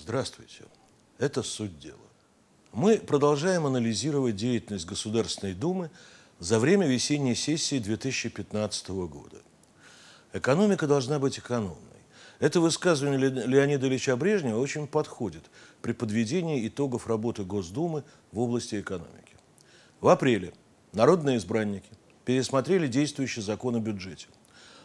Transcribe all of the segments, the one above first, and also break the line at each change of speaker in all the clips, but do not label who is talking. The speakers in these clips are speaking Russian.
Здравствуйте. Это суть дела. Мы продолжаем анализировать деятельность Государственной Думы за время весенней сессии 2015 года. Экономика должна быть экономной. Это высказывание Ле Леонида Ильича Брежнева очень подходит при подведении итогов работы Госдумы в области экономики. В апреле народные избранники пересмотрели действующий закон о бюджете.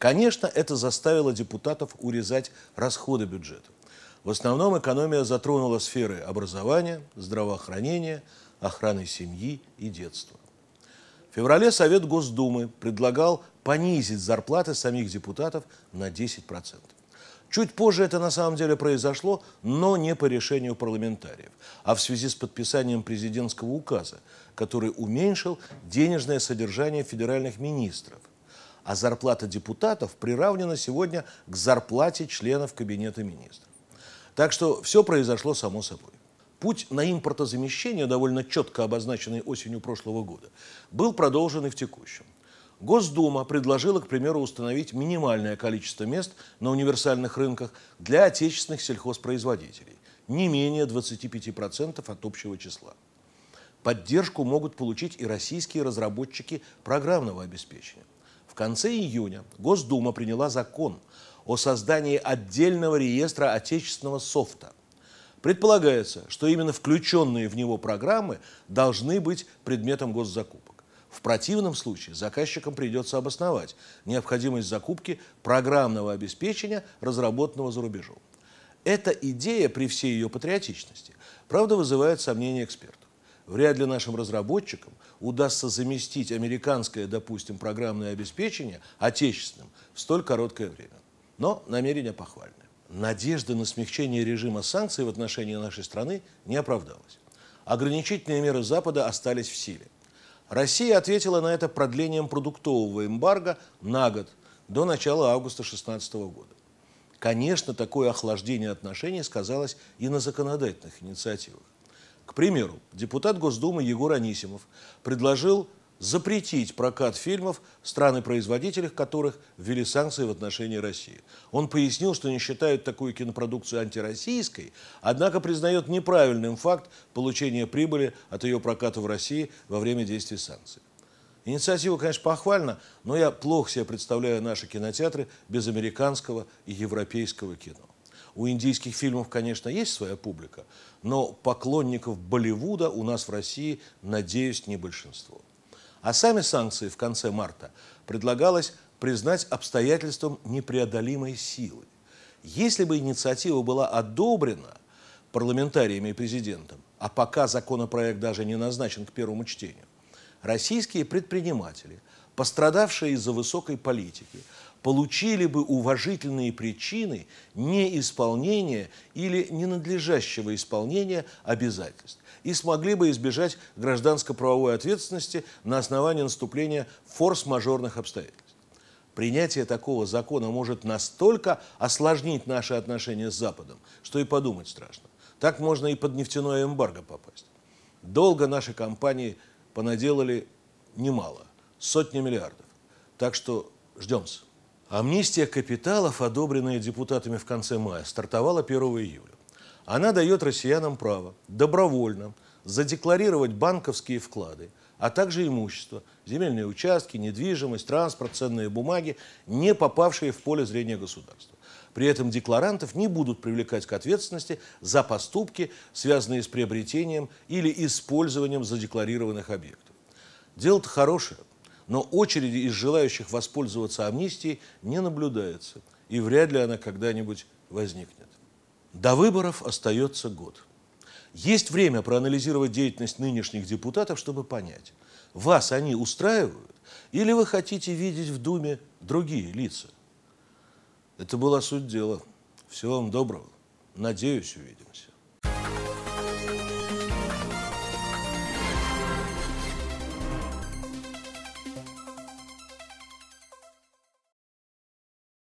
Конечно, это заставило депутатов урезать расходы бюджета. В основном экономия затронула сферы образования, здравоохранения, охраны семьи и детства. В феврале Совет Госдумы предлагал понизить зарплаты самих депутатов на 10%. Чуть позже это на самом деле произошло, но не по решению парламентариев, а в связи с подписанием президентского указа, который уменьшил денежное содержание федеральных министров а зарплата депутатов приравнена сегодня к зарплате членов Кабинета министров. Так что все произошло само собой. Путь на импортозамещение, довольно четко обозначенный осенью прошлого года, был продолжен и в текущем. Госдума предложила, к примеру, установить минимальное количество мест на универсальных рынках для отечественных сельхозпроизводителей, не менее 25% от общего числа. Поддержку могут получить и российские разработчики программного обеспечения – в конце июня Госдума приняла закон о создании отдельного реестра отечественного софта. Предполагается, что именно включенные в него программы должны быть предметом госзакупок. В противном случае заказчикам придется обосновать необходимость закупки программного обеспечения, разработанного за рубежом. Эта идея при всей ее патриотичности, правда, вызывает сомнения экспертов вряд ли нашим разработчикам удастся заместить американское, допустим, программное обеспечение отечественным в столь короткое время. Но намерения похвальны. Надежда на смягчение режима санкций в отношении нашей страны не оправдалась. Ограничительные меры Запада остались в силе. Россия ответила на это продлением продуктового эмбарго на год до начала августа 2016 года. Конечно, такое охлаждение отношений сказалось и на законодательных инициативах. К примеру, депутат Госдумы Егор Анисимов предложил запретить прокат фильмов, страны-производители которых ввели санкции в отношении России. Он пояснил, что не считают такую кинопродукцию антироссийской, однако признает неправильным факт получения прибыли от ее проката в России во время действия санкций. Инициатива, конечно, похвальна, но я плохо себе представляю наши кинотеатры без американского и европейского кино. У индийских фильмов, конечно, есть своя публика, но поклонников Болливуда у нас в России, надеюсь, не большинство. А сами санкции в конце марта предлагалось признать обстоятельством непреодолимой силы. Если бы инициатива была одобрена парламентариями и президентом, а пока законопроект даже не назначен к первому чтению, российские предприниматели, пострадавшие из-за высокой политики, получили бы уважительные причины неисполнения или ненадлежащего исполнения обязательств и смогли бы избежать гражданско-правовой ответственности на основании наступления форс-мажорных обстоятельств. Принятие такого закона может настолько осложнить наши отношения с Западом, что и подумать страшно. Так можно и под нефтяное эмбарго попасть. Долго наши компании понаделали немало, сотни миллиардов. Так что ждем-с. Амнистия капиталов, одобренная депутатами в конце мая, стартовала 1 июля. Она дает россиянам право добровольно задекларировать банковские вклады, а также имущество, земельные участки, недвижимость, транспорт, ценные бумаги, не попавшие в поле зрения государства. При этом декларантов не будут привлекать к ответственности за поступки, связанные с приобретением или использованием задекларированных объектов. Дело-то хорошее. Но очереди из желающих воспользоваться амнистией не наблюдается, и вряд ли она когда-нибудь возникнет. До выборов остается год. Есть время проанализировать деятельность нынешних депутатов, чтобы понять, вас они устраивают или вы хотите видеть в Думе другие лица. Это была суть дела. Всего вам доброго. Надеюсь, увидимся.